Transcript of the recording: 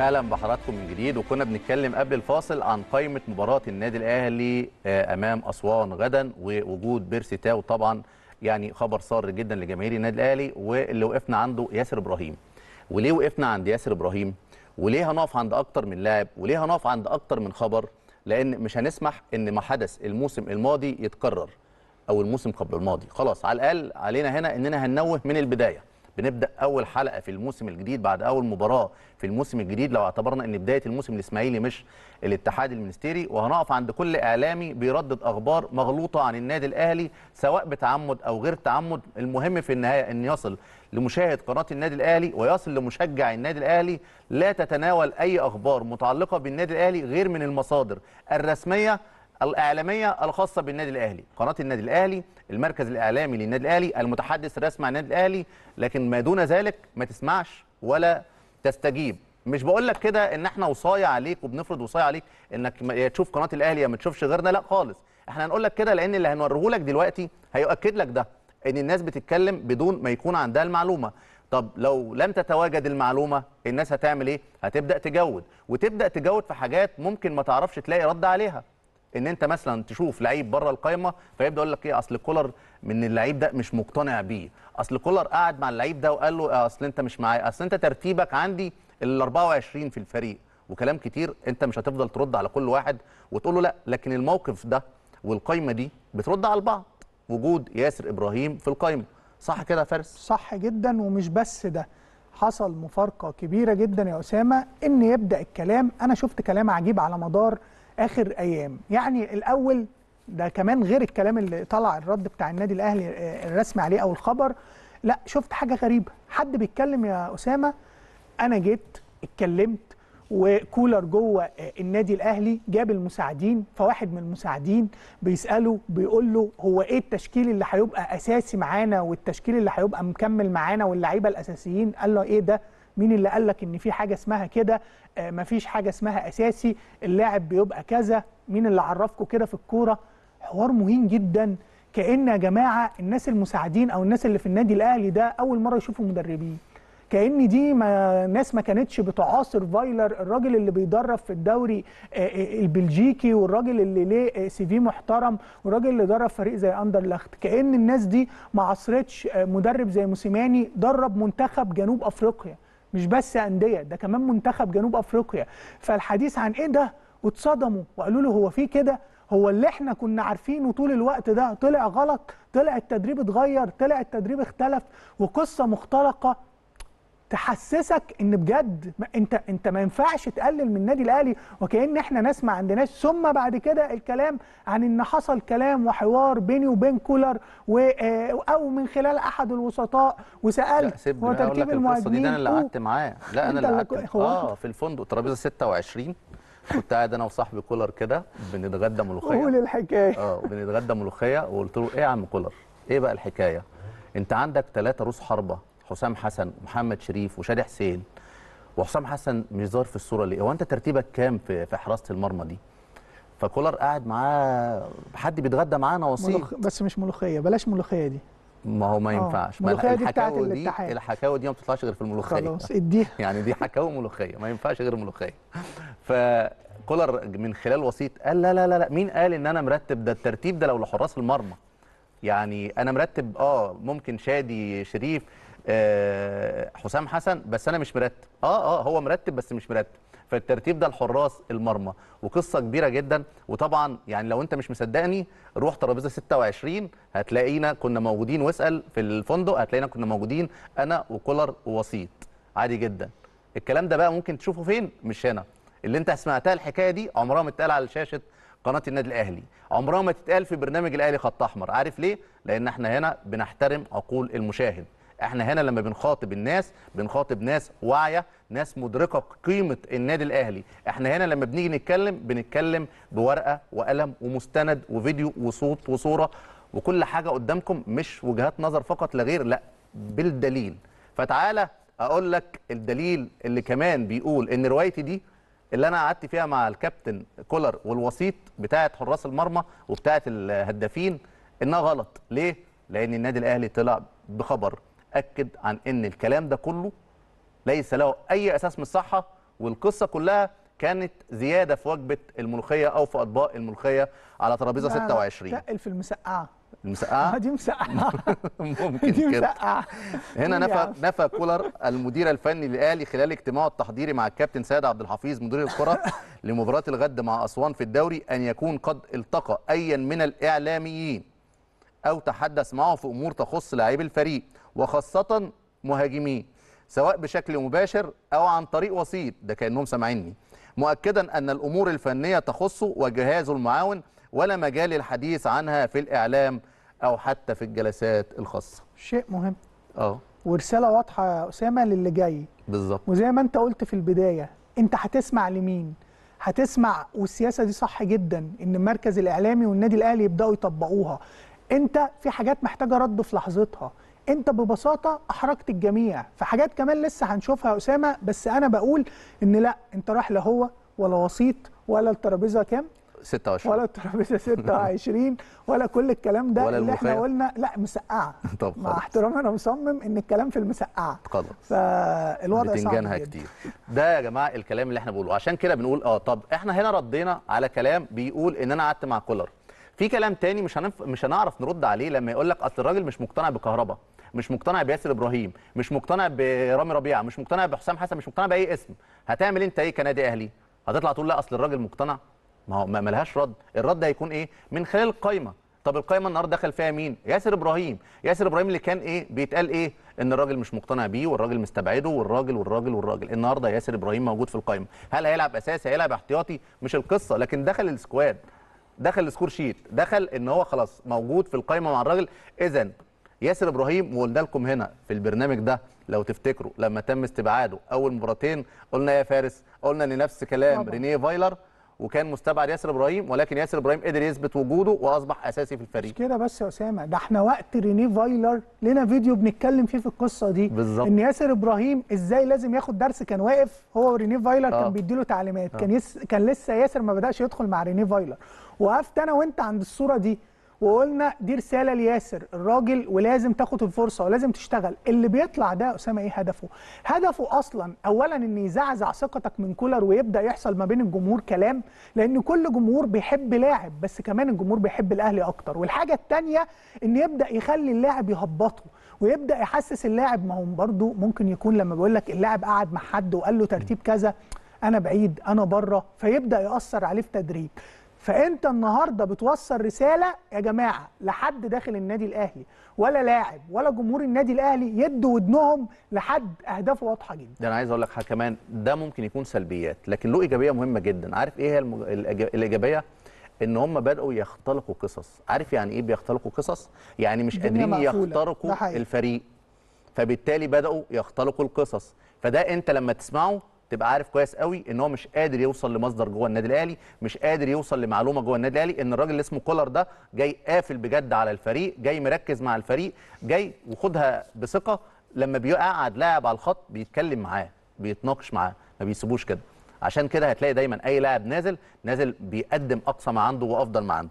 اهلا بحضراتكم من جديد وكنا بنتكلم قبل الفاصل عن قائمه مباراه النادي الاهلي آه، امام اسوان غدا ووجود بيرسي تاو طبعا يعني خبر سار جدا لجماهير النادي الاهلي واللي وقفنا عنده ياسر ابراهيم وليه وقفنا عند ياسر ابراهيم وليه هنقف عند اكتر من لاعب وليه هنقف عند اكتر من خبر لان مش هنسمح ان ما حدث الموسم الماضي يتكرر او الموسم قبل الماضي خلاص على الاقل علينا هنا اننا هننوه من البدايه بنبدا اول حلقه في الموسم الجديد بعد اول مباراه في الموسم الجديد لو اعتبرنا ان بدايه الموسم الاسماعيلي مش الاتحاد المنستيري وهنقف عند كل اعلامي بيردد اخبار مغلوطه عن النادي الاهلي سواء بتعمد او غير تعمد المهم في النهايه ان يصل لمشاهد قناه النادي الاهلي ويصل لمشجع النادي الاهلي لا تتناول اي اخبار متعلقه بالنادي الاهلي غير من المصادر الرسميه الاعلاميه الخاصه بالنادي الاهلي قناه النادي الاهلي المركز الاعلامي للنادي الاهلي المتحدث الرسمي عن النادي الاهلي لكن ما دون ذلك ما تسمعش ولا تستجيب مش بقول لك كده ان احنا وصايه عليك وبنفرض وصايه عليك انك تشوف قناه الاهلي يا ما تشوفش غيرنا لا خالص احنا هنقول لك كده لان اللي هنوريه لك دلوقتي هيؤكد لك ده ان الناس بتتكلم بدون ما يكون عندها المعلومه طب لو لم تتواجد المعلومه الناس هتعمل ايه هتبدا تجود وتبدا تجود في حاجات ممكن ما تعرفش تلاقي رد عليها ان انت مثلا تشوف لعيب بره القائمه فيبدا يقول لك ايه اصل كولر من اللعيب ده مش مقتنع بيه اصل كولر قعد مع اللعيب ده وقال له آه، اصل انت مش معايا اصل انت ترتيبك عندي ال 24 في الفريق وكلام كتير انت مش هتفضل ترد على كل واحد وتقول له لا لكن الموقف ده والقايمه دي بترد على البعض وجود ياسر ابراهيم في القايمه صح كده يا فارس صح جدا ومش بس ده حصل مفارقه كبيره جدا يا اسامه ان يبدا الكلام انا شفت كلام عجيب على مدار اخر ايام يعني الاول ده كمان غير الكلام اللي طلع الرد بتاع النادي الاهلي آه، الرسمي عليه او الخبر لا شفت حاجه غريبه حد بيتكلم يا اسامه انا جيت اتكلمت وكولر جوه آه، النادي الاهلي جاب المساعدين فواحد من المساعدين بيساله بيقول له هو ايه التشكيل اللي هيبقى اساسي معانا والتشكيل اللي هيبقى مكمل معانا واللعيبه الاساسيين قال له ايه ده مين اللي قال لك ان في حاجه اسمها كده آه، مفيش حاجه اسمها اساسي اللاعب بيبقى كذا مين اللي عرفكم كده في الكوره حوار مهين جدا كان يا جماعه الناس المساعدين او الناس اللي في النادي الاهلي ده اول مره يشوفوا مدربين كان دي ما ناس ما كانتش بتعاصر فايلر الراجل اللي بيدرب في الدوري آه، آه، البلجيكي والراجل اللي ليه سي في محترم والراجل اللي درب فريق زي اندرلخت كان الناس دي ما عاصرتش مدرب زي موسيماني درب منتخب جنوب افريقيا مش بس انديه ده كمان منتخب جنوب افريقيا فالحديث عن ايه ده واتصدموا وقالوا له هو في كده هو اللي احنا كنا عارفينه طول الوقت ده طلع غلط طلع التدريب اتغير طلع التدريب اختلف وقصه مختلقه تحسسك ان بجد ما انت انت ما ينفعش تقلل من النادي الاهلي وكان احنا ناس ما عندناش ثم بعد كده الكلام عن ان حصل كلام وحوار بيني وبين كولر آه، او من خلال احد الوسطاء وسالت هو ترتيب المهاجمين دي انا اللي قعدت معاه لا انا اللي قعدت اه في الفندق ترابيزه 26 كنت قاعد انا وصاحبي كولر كده بنتغدى ملوخيه قول الحكايه اه بنتغدى ملوخيه وقلت له ايه يا عم كولر ايه بقى الحكايه انت عندك ثلاثه روس حربه حسام حسن ومحمد شريف وشادي حسين وحسام حسن مش ظاهر في الصوره ليه هو انت ترتيبك كام في في حراسه المرمى دي فكولر قاعد معاه حد بيتغدى معانا وسيط ملخ... بس مش ملوخيه بلاش ملوخيه دي ما هو ما آه، ينفعش ما الحكاوي دي الحكاوي دي الحكاوي دي ما بتطلعش غير في الملوخيه خلاص اديها يعني دي حكاوي ملوخيه ما ينفعش غير ملوخيه فكولر من خلال وسيط قال لا لا لا, لا مين قال ان انا مرتب ده الترتيب ده لو لحراس المرمى يعني انا مرتب اه ممكن شادي شريف آه، حسام حسن بس انا مش مرتب اه اه هو مرتب بس مش مرتب فالترتيب ده لحراس المرمى وقصه كبيره جدا وطبعا يعني لو انت مش مصدقني روح ترابيزه 26 هتلاقينا كنا موجودين واسال في الفندق هتلاقينا كنا موجودين انا وكولر ووسيط عادي جدا الكلام ده بقى ممكن تشوفه فين مش هنا اللي انت سمعتها الحكايه دي عمرها ما اتقال على شاشه قناه النادي الاهلي عمرها ما تتقال في برنامج الاهلي خط احمر عارف ليه لان احنا هنا بنحترم عقول المشاهد احنا هنا لما بنخاطب الناس بنخاطب ناس واعيه ناس مدركه قيمه النادي الاهلي احنا هنا لما بنيجي نتكلم بنتكلم بورقه وقلم ومستند وفيديو وصوت وصوره وكل حاجه قدامكم مش وجهات نظر فقط لا غير لا بالدليل فتعالى اقول لك الدليل اللي كمان بيقول ان روايتي دي اللي انا قعدت فيها مع الكابتن كولر والوسيط بتاعه حراس المرمى وبتاعه الهدافين انها غلط ليه لان النادي الاهلي طلع بخبر اكد عن ان الكلام ده كله ليس له اي اساس من الصحه والقصه كلها كانت زياده في وجبه الملوخيه او في اطباق الملوخيه على ترابيزه 26 لا في المسقعه المسقعه دي مسقعه ممكن دي مسقعه هنا نفى نفى كولر المدير الفني الاهلي خلال اجتماعه التحضيري مع الكابتن سيد عبد الحفيظ مدير الكره لمباراه الغد مع اسوان في الدوري ان يكون قد التقى ايا من الاعلاميين او تحدث معه في امور تخص لاعبي الفريق وخاصة مهاجميه سواء بشكل مباشر أو عن طريق وسيط ده كأنهم سامعيني مؤكدا أن الأمور الفنية تخصه وجهازه المعاون ولا مجال الحديث عنها في الإعلام أو حتى في الجلسات الخاصة شيء مهم اه ورسالة واضحة يا أسامة للي جاي بالظبط وزي ما أنت قلت في البداية أنت هتسمع لمين هتسمع والسياسة دي صح جدا إن المركز الإعلامي والنادي الأهلي يبدأوا يطبقوها أنت في حاجات محتاجة رد في لحظتها انت ببساطه احرجت الجميع في حاجات كمان لسه هنشوفها يا اسامه بس انا بقول ان لا انت رايح لا هو ولا وسيط ولا الترابيزه كام 26 ولا الترابيزه 26 ولا كل الكلام ده ولا اللي المخير. احنا قلنا لا مسقعه طب مع احترامي انا مصمم ان الكلام في المسقعه خلاص فالوضع صعب جدا كتير ده يا جماعه الكلام اللي احنا بنقوله عشان كده بنقول اه طب احنا هنا ردينا على كلام بيقول ان انا قعدت مع كولر في كلام تاني مش هنف... مش هنعرف نرد عليه لما يقول لك اصل الراجل مش مقتنع بكهرباء مش مقتنع بياسر ابراهيم مش مقتنع برامي ربيعه مش مقتنع بحسام حسن مش مقتنع باي اسم هتعمل انت ايه كنادي اهلي هتطلع تقول لا اصل الراجل مقتنع ما هو ما لهاش رد الرد هيكون ايه من خلال القايمه طب القايمه النهارده دخل فيها مين ياسر ابراهيم ياسر ابراهيم اللي كان ايه بيتقال ايه ان الراجل مش مقتنع بيه والراجل مستبعده والراجل والراجل والراجل النهارده ياسر ابراهيم موجود في القايمه هل هيلعب اساسي هيلعب احتياطي مش القصه لكن دخل السكواد دخل السكور شيت دخل ان هو خلاص موجود في القايمه مع الراجل اذا ياسر ابراهيم وقلنا لكم هنا في البرنامج ده لو تفتكروا لما تم استبعاده اول مباراتين قلنا يا فارس قلنا ان نفس كلام رينيه فايلر وكان مستبعد ياسر ابراهيم ولكن ياسر ابراهيم قدر يثبت وجوده واصبح اساسي في الفريق مش كده بس يا اسامه ده احنا وقت رينيه فايلر لنا فيديو بنتكلم فيه في القصه دي بالزبط. ان ياسر ابراهيم ازاي لازم ياخد درس كان واقف هو ورينيه فايلر آه. كان بيديله تعليمات آه. كان يس... كان لسه ياسر ما بداش يدخل مع رينيه فايلر وقفت انا وانت عند الصوره دي وقلنا دي رساله لياسر الراجل ولازم تاخد الفرصه ولازم تشتغل اللي بيطلع ده اسامه ايه هدفه هدفه اصلا اولا ان يزعزع ثقتك من كولر ويبدا يحصل ما بين الجمهور كلام لان كل جمهور بيحب لاعب بس كمان الجمهور بيحب الاهلي اكتر والحاجه الثانيه ان يبدا يخلي اللاعب يهبطه ويبدا يحسس اللاعب ما هو برده ممكن يكون لما بيقول لك اللاعب قعد مع حد وقال له ترتيب كذا انا بعيد انا بره فيبدا ياثر عليه في تدريب فانت النهارده بتوصل رساله يا جماعه لحد داخل النادي الاهلي ولا لاعب ولا جمهور النادي الاهلي يدوا ودنهم لحد اهدافه واضحه جدا ده انا عايز اقول لك حاجه كمان ده ممكن يكون سلبيات لكن له ايجابيه مهمه جدا عارف ايه هي المج... الايجابيه ان هم بداوا يختلقوا قصص عارف يعني ايه بيختلقوا قصص يعني مش قادرين يخترقوا الفريق فبالتالي بداوا يختلقوا القصص فده انت لما تسمعه تبقى عارف كويس قوي ان هو مش قادر يوصل لمصدر جوه النادي الاهلي مش قادر يوصل لمعلومه جوه النادي الاهلي ان الراجل اللي اسمه كولر ده جاي قافل بجد على الفريق جاي مركز مع الفريق جاي وخدها بثقه لما بيقعد لاعب على الخط بيتكلم معاه بيتناقش معاه ما بيسيبوش كده عشان كده هتلاقي دايما اي لاعب نازل نازل بيقدم اقصى ما عنده وافضل ما عنده